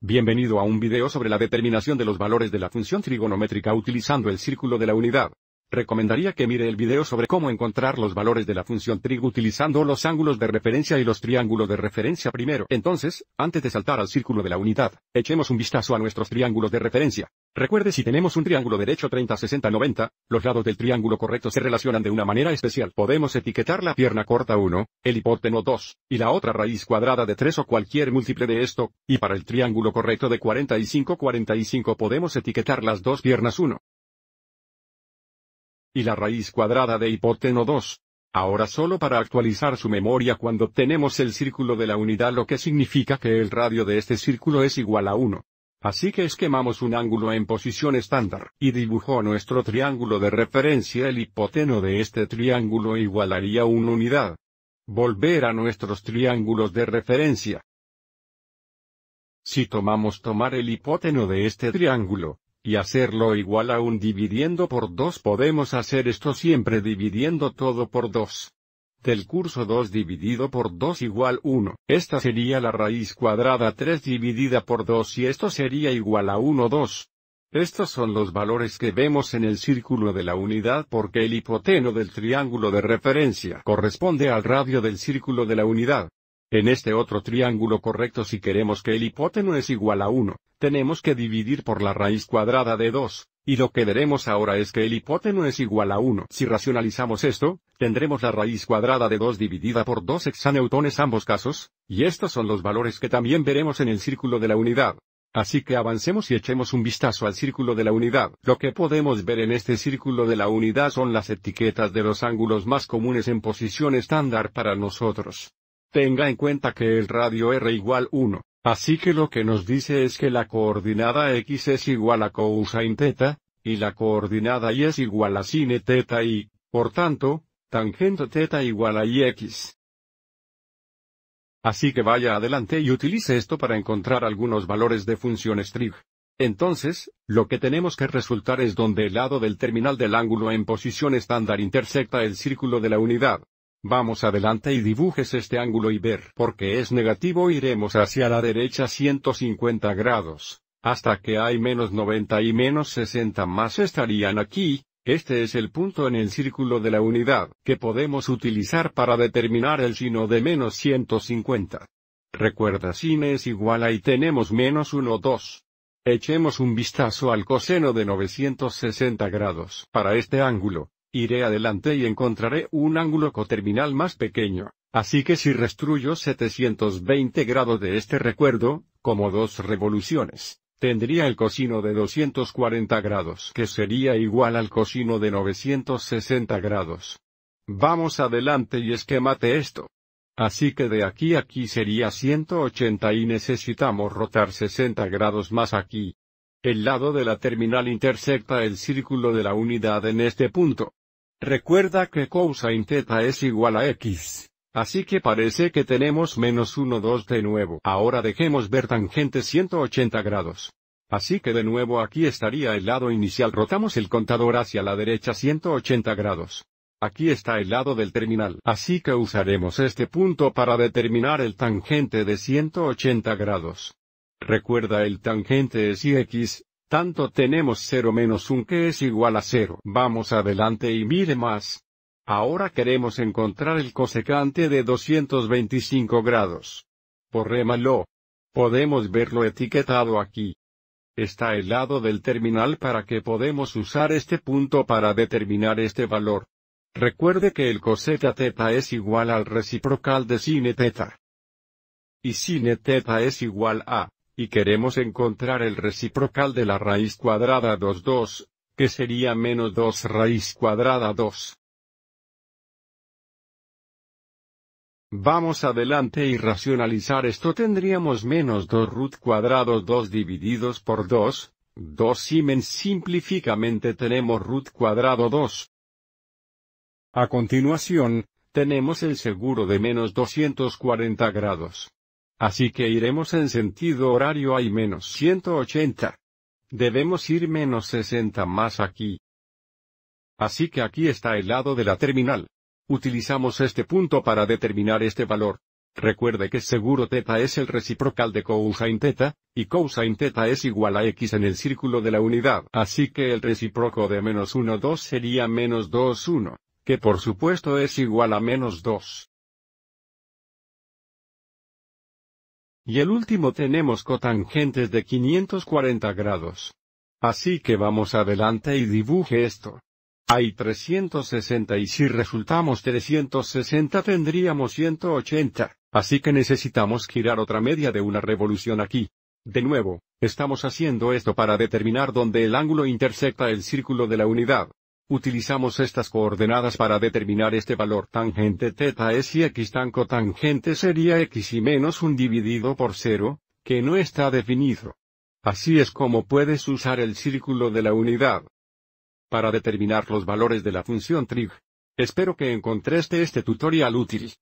Bienvenido a un video sobre la determinación de los valores de la función trigonométrica utilizando el círculo de la unidad. Recomendaría que mire el video sobre cómo encontrar los valores de la función trig utilizando los ángulos de referencia y los triángulos de referencia primero. Entonces, antes de saltar al círculo de la unidad, echemos un vistazo a nuestros triángulos de referencia. Recuerde si tenemos un triángulo derecho 30, 60, 90, los lados del triángulo correcto se relacionan de una manera especial. Podemos etiquetar la pierna corta 1, el hipóteno 2, y la otra raíz cuadrada de 3 o cualquier múltiple de esto, y para el triángulo correcto de 45, 45 podemos etiquetar las dos piernas 1, y la raíz cuadrada de hipóteno 2. Ahora solo para actualizar su memoria cuando obtenemos el círculo de la unidad lo que significa que el radio de este círculo es igual a 1. Así que esquemamos un ángulo en posición estándar y dibujó nuestro triángulo de referencia el hipoteno de este triángulo igualaría una unidad. Volver a nuestros triángulos de referencia. Si tomamos tomar el hipoteno de este triángulo, y hacerlo igual a un dividiendo por 2 podemos hacer esto siempre dividiendo todo por 2. Del curso 2 dividido por 2 igual 1, esta sería la raíz cuadrada 3 dividida por 2 y esto sería igual a 1 2. Estos son los valores que vemos en el círculo de la unidad porque el hipoteno del triángulo de referencia corresponde al radio del círculo de la unidad. En este otro triángulo correcto si queremos que el hipóteno es igual a 1, tenemos que dividir por la raíz cuadrada de 2, y lo que veremos ahora es que el hipóteno es igual a 1. Si racionalizamos esto, tendremos la raíz cuadrada de 2 dividida por 2 hexaneutones ambos casos, y estos son los valores que también veremos en el círculo de la unidad. Así que avancemos y echemos un vistazo al círculo de la unidad. Lo que podemos ver en este círculo de la unidad son las etiquetas de los ángulos más comunes en posición estándar para nosotros. Tenga en cuenta que el radio R igual 1, así que lo que nos dice es que la coordinada X es igual a cosine theta, y la coordinada Y es igual a sine teta y, por tanto, tangente teta igual a Yx. Así que vaya adelante y utilice esto para encontrar algunos valores de función trig. Entonces, lo que tenemos que resultar es donde el lado del terminal del ángulo en posición estándar intersecta el círculo de la unidad. Vamos adelante y dibujes este ángulo y ver porque es negativo iremos hacia la derecha 150 grados, hasta que hay menos 90 y menos 60 más estarían aquí, este es el punto en el círculo de la unidad que podemos utilizar para determinar el sino de menos 150. Recuerda sin es igual y tenemos menos 1 2. Echemos un vistazo al coseno de 960 grados para este ángulo. Iré adelante y encontraré un ángulo coterminal más pequeño, así que si restruyo 720 grados de este recuerdo, como dos revoluciones, tendría el cosino de 240 grados que sería igual al cosino de 960 grados. Vamos adelante y esquemate esto. Así que de aquí a aquí sería 180 y necesitamos rotar 60 grados más aquí. El lado de la terminal intersecta el círculo de la unidad en este punto, Recuerda que cosine TETA es igual a x. Así que parece que tenemos menos 1 2 de nuevo. Ahora dejemos ver tangente 180 grados. Así que de nuevo aquí estaría el lado inicial. Rotamos el contador hacia la derecha 180 grados. Aquí está el lado del terminal. Así que usaremos este punto para determinar el tangente de 180 grados. Recuerda el tangente es y x, tanto tenemos 0 menos 1 que es igual a 0. Vamos adelante y mire más. Ahora queremos encontrar el cosecante de 225 grados. Por Podemos verlo etiquetado aquí. Está el lado del terminal para que podemos usar este punto para determinar este valor. Recuerde que el coseta teta es igual al reciprocal de sine teta. Y sine teta es igual a y queremos encontrar el reciprocal de la raíz cuadrada 2 2, que sería menos 2 raíz cuadrada 2. Vamos adelante y racionalizar esto tendríamos menos 2 root cuadrado 2 divididos por 2, 2 simen simplificamente tenemos root cuadrado 2. A continuación, tenemos el seguro de menos 240 grados. Así que iremos en sentido horario hay menos 180. Debemos ir menos 60 más aquí. Así que aquí está el lado de la terminal. Utilizamos este punto para determinar este valor. Recuerde que seguro teta es el reciprocal de cosine teta, y cosine teta es igual a x en el círculo de la unidad. Así que el recíproco de menos 1 2 sería menos 2 1, que por supuesto es igual a menos 2. Y el último tenemos cotangentes de 540 grados. Así que vamos adelante y dibuje esto. Hay 360 y si resultamos 360 tendríamos 180, así que necesitamos girar otra media de una revolución aquí. De nuevo, estamos haciendo esto para determinar dónde el ángulo intersecta el círculo de la unidad. Utilizamos estas coordenadas para determinar este valor tangente theta es y x tan cotangente sería x y menos un dividido por 0, que no está definido. Así es como puedes usar el círculo de la unidad. Para determinar los valores de la función trig. Espero que encontreste este tutorial útil.